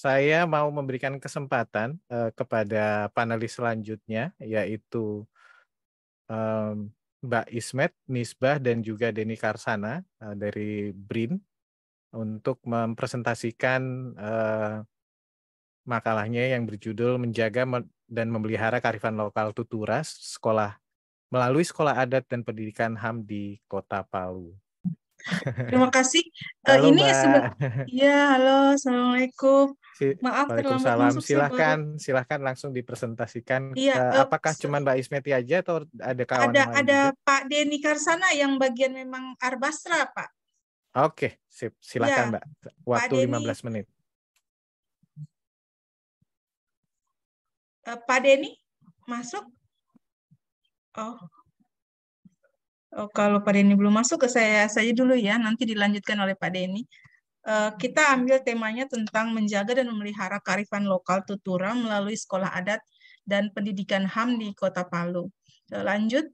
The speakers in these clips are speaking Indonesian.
saya mau memberikan kesempatan uh, kepada panelis selanjutnya yaitu um, Mbak Ismet Nisbah dan juga Deni Karsana uh, dari BRIN untuk mempresentasikan uh, makalahnya yang berjudul menjaga dan memelihara Karifan lokal tuturas sekolah melalui sekolah adat dan pendidikan HAM di Kota Palu. Terima kasih. Eh, halo, uh, ini ya halo, assalamualaikum. Si... Maaf terlambat masuk. Silahkan, silahkan langsung dipresentasikan. Iya, uh, uh, apakah cuma Mbak Ismeti aja atau ada kawan Ada ada juga? Pak Deni Karsana yang bagian memang Arbasra, Pak. Oke, sip. Silakan, ya, Mbak. Waktu Pak 15 menit. Uh, Pak Deni, masuk. Oh. Oh, kalau Pak Denny belum masuk ke saya saja dulu ya, nanti dilanjutkan oleh Pak Denny. Eh, kita ambil temanya tentang menjaga dan memelihara kearifan lokal Tutura melalui sekolah adat dan pendidikan HAM di Kota Palu. Eh, lanjut.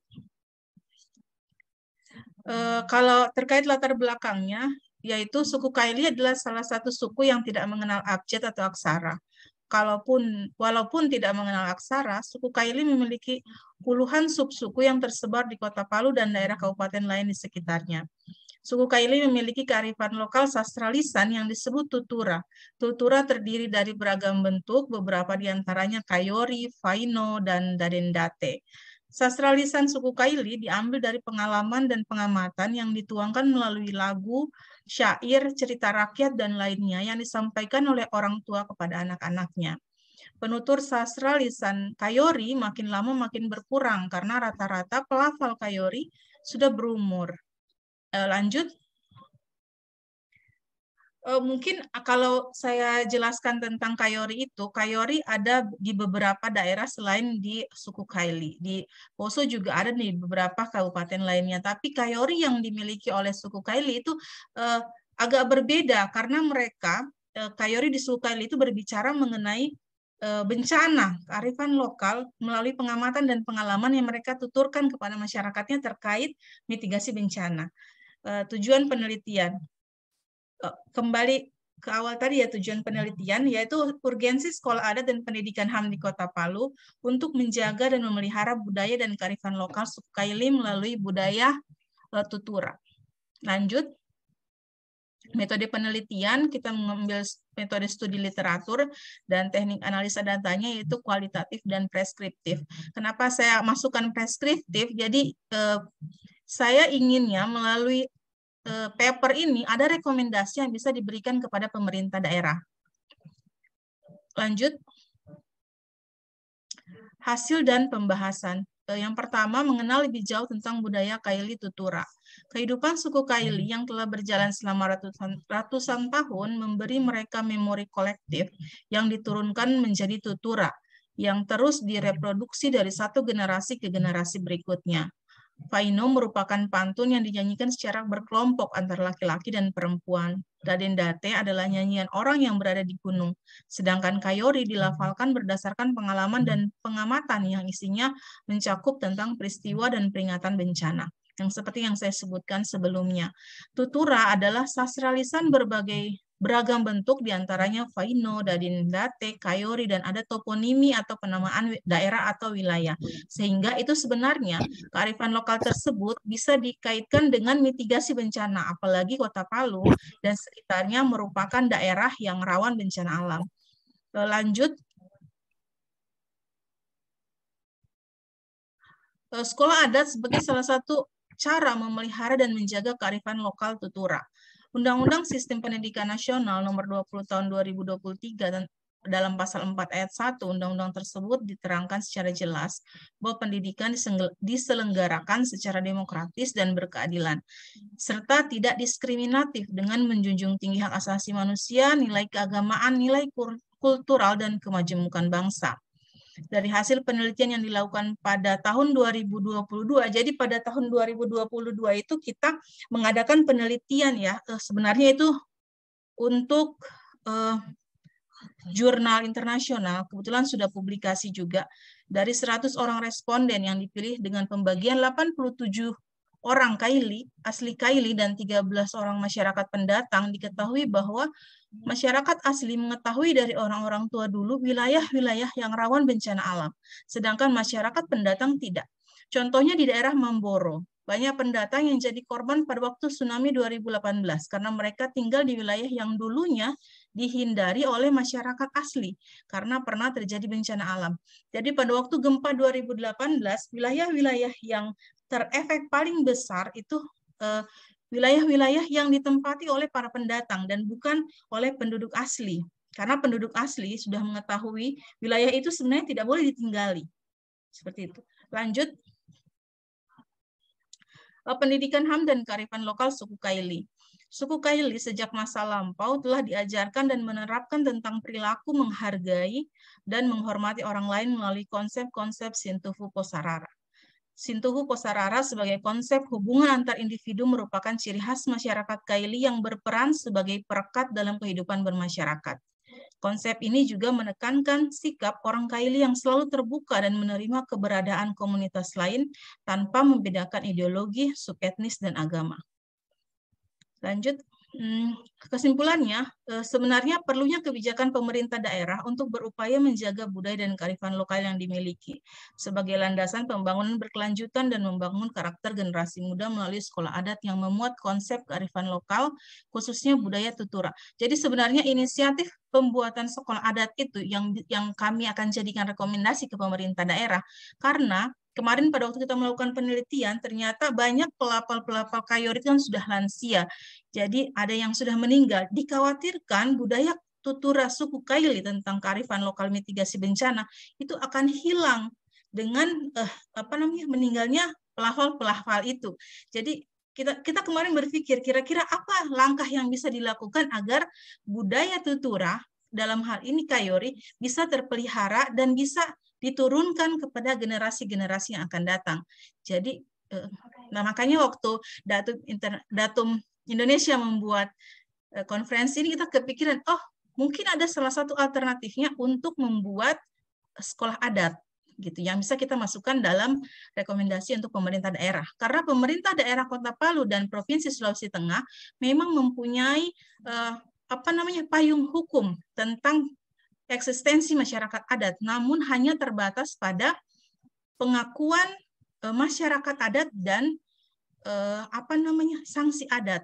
Eh, kalau terkait latar belakangnya, yaitu suku Kaili adalah salah satu suku yang tidak mengenal abjad atau aksara kalaupun walaupun tidak mengenal aksara, suku Kaili memiliki puluhan subsuku yang tersebar di Kota Palu dan daerah kabupaten lain di sekitarnya. Suku Kaili memiliki kearifan lokal sastra lisan yang disebut tutura. Tutura terdiri dari beragam bentuk, beberapa diantaranya kayori, faino, dan darendate. Sastra lisan suku Kaili diambil dari pengalaman dan pengamatan yang dituangkan melalui lagu, syair, cerita rakyat, dan lainnya yang disampaikan oleh orang tua kepada anak-anaknya. Penutur sastra lisan Kayori makin lama makin berkurang karena rata-rata pelafal Kayori sudah berumur. Eh, lanjut, Eh, mungkin ah, kalau saya jelaskan tentang Kayori itu, Kayori ada di beberapa daerah selain di suku Kaili. Di Poso juga ada di beberapa kabupaten lainnya. Tapi Kayori yang dimiliki oleh suku Kaili itu uh, agak berbeda karena mereka uh, eh, Kayori di suku Kaili itu berbicara mengenai bencana, kearifan lokal melalui pengamatan dan pengalaman yang mereka tuturkan kepada masyarakatnya terkait mitigasi bencana. Tujuan penelitian Eh, kembali ke awal tadi ya tujuan hmm. penelitian yaitu urgensi sekolah adat dan pendidikan HAM di Kota Palu untuk menjaga dan memelihara budaya dan kearifan lokal Sukaili melalui budaya eh, tutura. Lanjut metode penelitian kita mengambil metode studi literatur dan teknik analisa datanya yaitu kualitatif dan preskriptif. Kenapa saya masukkan preskriptif? Jadi eh, saya inginnya melalui Eh, paper ini ada rekomendasi yang bisa diberikan kepada pemerintah daerah. Lanjut. Hasil dan pembahasan. Eh, yang pertama, mengenal lebih jauh tentang budaya Kaili Tutura. Kehidupan suku Kaili hmm. yang telah berjalan selama ratusan, ratusan tahun memberi mereka memori kolektif yang diturunkan menjadi Tutura, yang terus hmm. direproduksi dari satu generasi ke generasi berikutnya. Faino merupakan pantun yang dinyanyikan secara berkelompok antara laki-laki dan perempuan. Raden Date adalah nyanyian orang yang berada di gunung, sedangkan Kayori dilafalkan berdasarkan pengalaman dan pengamatan yang isinya mencakup tentang peristiwa dan peringatan bencana yang seperti yang saya sebutkan sebelumnya. Tutura adalah sastralisan berbagai beragam bentuk diantaranya faino, dadin date, kayori, dan ada toponimi atau penamaan daerah atau wilayah. Sehingga itu sebenarnya kearifan lokal tersebut bisa dikaitkan dengan mitigasi bencana, apalagi kota Palu dan sekitarnya merupakan daerah yang rawan bencana alam. Eh, lanjut, eh, sekolah adat sebagai salah satu cara memelihara dan menjaga kearifan lokal tutura. Undang-Undang Sistem Pendidikan Nasional Nomor 20 Tahun 2023 dan dalam pasal 4 ayat 1 undang-undang tersebut diterangkan secara jelas bahwa pendidikan diselenggarakan secara demokratis dan berkeadilan serta tidak diskriminatif dengan menjunjung tinggi hak asasi manusia, nilai keagamaan, nilai kultural dan kemajemukan bangsa dari hasil penelitian yang dilakukan pada tahun 2022. Jadi pada tahun 2022 itu kita mengadakan penelitian ya. Eh, sebenarnya itu untuk eh, jurnal internasional kebetulan sudah publikasi juga dari 100 orang responden yang dipilih dengan pembagian 87 orang Kaili, asli Kaili dan 13 orang masyarakat pendatang diketahui bahwa Masyarakat asli mengetahui dari orang-orang tua dulu wilayah-wilayah yang rawan bencana alam, sedangkan masyarakat pendatang tidak. Contohnya di daerah Mamboro, banyak pendatang yang jadi korban pada waktu tsunami 2018 karena mereka tinggal di wilayah yang dulunya dihindari oleh masyarakat asli karena pernah terjadi bencana alam. Jadi pada waktu gempa 2018, wilayah-wilayah yang terefek paling besar itu eh, wilayah-wilayah yang ditempati oleh para pendatang dan bukan oleh penduduk asli. Karena penduduk asli sudah mengetahui wilayah itu sebenarnya tidak boleh ditinggali. Seperti itu. Lanjut. Eh, pendidikan HAM dan kearifan lokal suku Kaili. Suku Kaili sejak masa lampau telah diajarkan dan menerapkan tentang perilaku menghargai dan menghormati orang lain melalui konsep-konsep Sintufu Posarara. Sintuhu Kosarara sebagai konsep hubungan antar individu merupakan ciri khas masyarakat Kaili yang berperan sebagai perekat dalam kehidupan bermasyarakat. Konsep ini juga menekankan sikap orang Kaili yang selalu terbuka dan menerima keberadaan komunitas lain tanpa membedakan ideologi, subetnis, dan agama. Lanjut. Hmm, kesimpulannya, eh, sebenarnya perlunya kebijakan pemerintah daerah untuk berupaya menjaga budaya dan kearifan lokal yang dimiliki sebagai landasan pembangunan berkelanjutan dan membangun karakter generasi muda melalui sekolah adat yang memuat konsep kearifan lokal, khususnya budaya tutura. Jadi sebenarnya inisiatif pembuatan sekolah adat itu yang yang kami akan jadikan rekomendasi ke pemerintah daerah karena kemarin pada waktu kita melakukan penelitian ternyata banyak pelapal-pelapal kayor itu kan sudah lansia. Jadi ada yang sudah meninggal. Dikhawatirkan budaya tutura suku Kaili tentang kearifan lokal mitigasi bencana itu akan hilang dengan eh, apa namanya meninggalnya pelafal-pelafal itu. Jadi kita kita kemarin berpikir kira-kira apa langkah yang bisa dilakukan agar budaya tutura dalam hal ini kayori bisa terpelihara dan bisa diturunkan kepada generasi-generasi yang akan datang. Jadi eh, nah makanya waktu Datum Inter, Datum Indonesia membuat eh, konferensi ini kita kepikiran oh mungkin ada salah satu alternatifnya untuk membuat sekolah adat gitu yang bisa kita masukkan dalam rekomendasi untuk pemerintah daerah. Karena pemerintah daerah Kota Palu dan Provinsi Sulawesi Tengah memang mempunyai eh, apa namanya payung hukum tentang eksistensi masyarakat adat, namun hanya terbatas pada pengakuan eh, masyarakat adat dan eh, apa namanya sanksi adat.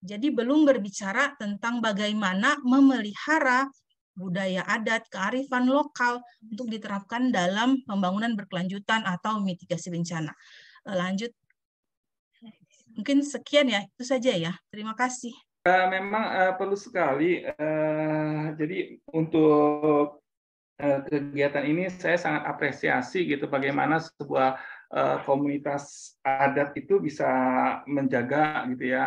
Jadi belum berbicara tentang bagaimana memelihara budaya adat, kearifan lokal untuk diterapkan dalam pembangunan berkelanjutan atau mitigasi bencana. Eh, lanjut, mungkin sekian ya, itu saja ya. Terima kasih. Ya, memang eh, perlu sekali. Eh, jadi untuk kegiatan ini saya sangat apresiasi gitu bagaimana sebuah komunitas adat itu bisa menjaga gitu ya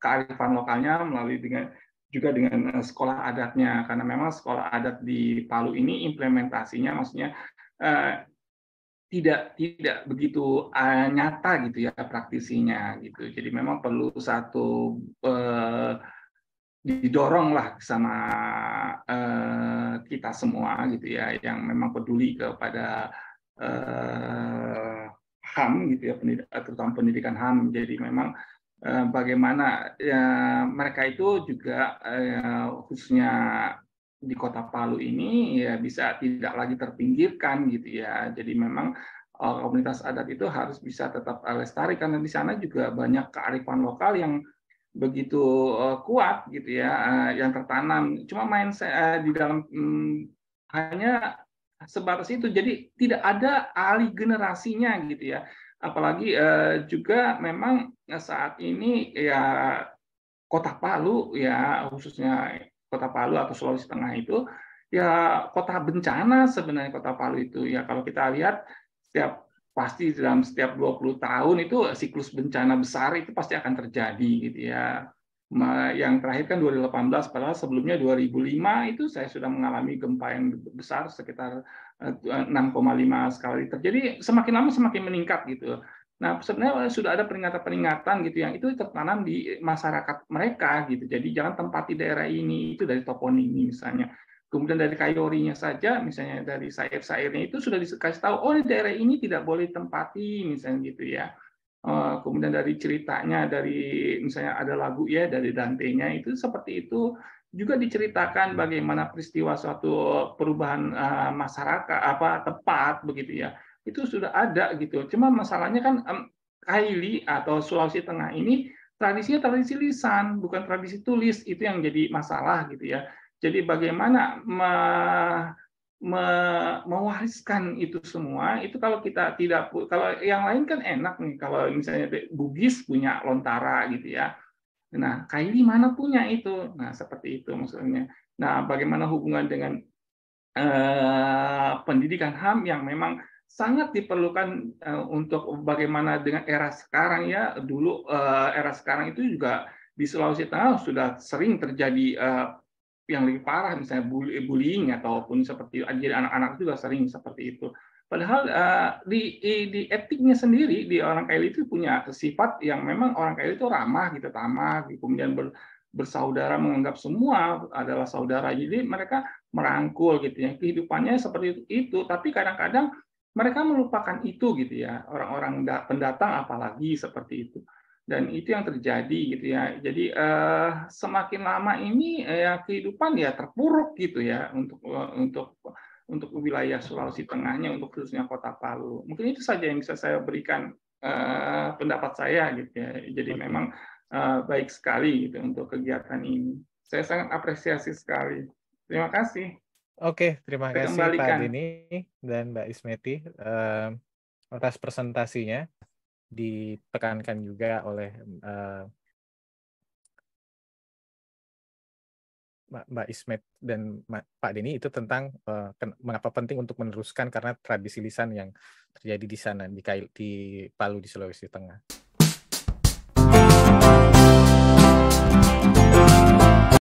kearifan lokalnya melalui dengan juga dengan eh, sekolah adatnya karena memang sekolah adat di Palu ini implementasinya maksudnya eh, tidak tidak begitu eh, nyata gitu ya praktisinya gitu jadi memang perlu satu didorong lah sama kita semua gitu ya yang memang peduli kepada HAM gitu ya terutama pendidikan HAM jadi memang Eh, bagaimana ya, mereka itu juga ya, khususnya di kota Palu ini ya bisa tidak lagi terpinggirkan gitu ya. Jadi memang eh, komunitas adat itu harus bisa tetap lestari karena di sana juga banyak kearifan lokal yang begitu kuat gitu ya yang tertanam. Cuma main di dalam hmm, hanya sebatas itu. Jadi tidak ada alih generasinya gitu ya apalagi eh, juga memang saat ini ya kota Palu ya khususnya kota Palu atau Sulawesi Tengah itu ya kota bencana sebenarnya kota Palu itu ya kalau kita lihat setiap pasti dalam setiap 20 tahun itu siklus bencana besar itu pasti akan terjadi gitu ya. Yang terakhir kan 2018 padahal sebelumnya 2005 itu saya sudah mengalami gempa yang besar sekitar 6,5 sekali liter. Jadi semakin lama semakin meningkat gitu. Nah, sebenarnya sudah ada peringatan-peringatan gitu yang itu tertanam di masyarakat mereka gitu. Jadi jangan tempati daerah ini itu dari toponimi misalnya. Kemudian dari kayorinya saja, misalnya dari sayap-sayapnya itu sudah dikasih tahu, oh di daerah ini tidak boleh tempati, misalnya gitu ya. Eh, kemudian dari ceritanya, dari misalnya ada lagu ya dari Dante-nya itu seperti itu juga diceritakan bagaimana peristiwa suatu perubahan uh, masyarakat apa tepat begitu ya itu sudah ada gitu cuma masalahnya kan um, Kaili atau Sulawesi Tengah ini tradisinya tradisi lisan bukan tradisi tulis itu yang jadi masalah gitu ya jadi bagaimana me, me, mewariskan itu semua itu kalau kita tidak kalau yang lain kan enak nih kalau misalnya Bugis punya lontara gitu ya Nah, Kylie mana punya itu? Nah, seperti itu maksudnya. Nah, bagaimana hubungan dengan eh, pendidikan HAM yang memang sangat diperlukan eh, untuk bagaimana dengan era sekarang ya. Dulu eh, era sekarang itu juga di Sulawesi Tengah sudah sering terjadi eh, yang lebih parah misalnya bullying ataupun seperti anjir anak-anak juga sering seperti itu. Padahal uh, di, di, etiknya sendiri di orang kaya itu punya sifat yang memang orang kaya itu ramah gitu, tamah, gitu. kemudian ber, bersaudara menganggap semua adalah saudara. Jadi mereka merangkul gitu ya. Kehidupannya seperti itu, itu. tapi kadang-kadang mereka melupakan itu gitu ya. Orang-orang pendatang apalagi seperti itu. Dan itu yang terjadi gitu ya. Jadi uh, semakin lama ini eh, ya kehidupan ya terpuruk gitu ya untuk untuk untuk wilayah Sulawesi Tengahnya, untuk khususnya Kota Palu. Mungkin itu saja yang bisa saya berikan uh, pendapat saya gitu ya. Jadi memang uh, baik sekali gitu untuk kegiatan ini. Saya sangat apresiasi sekali. Terima kasih. Oke, terima kasih Pak Dini dan Mbak Ismeti uh, atas presentasinya. Ditekankan juga oleh uh, Mbak Ismet dan Pak Denny itu tentang uh, mengapa penting untuk meneruskan karena tradisi lisan yang terjadi di sana di, Kail, di Palu di Sulawesi Tengah.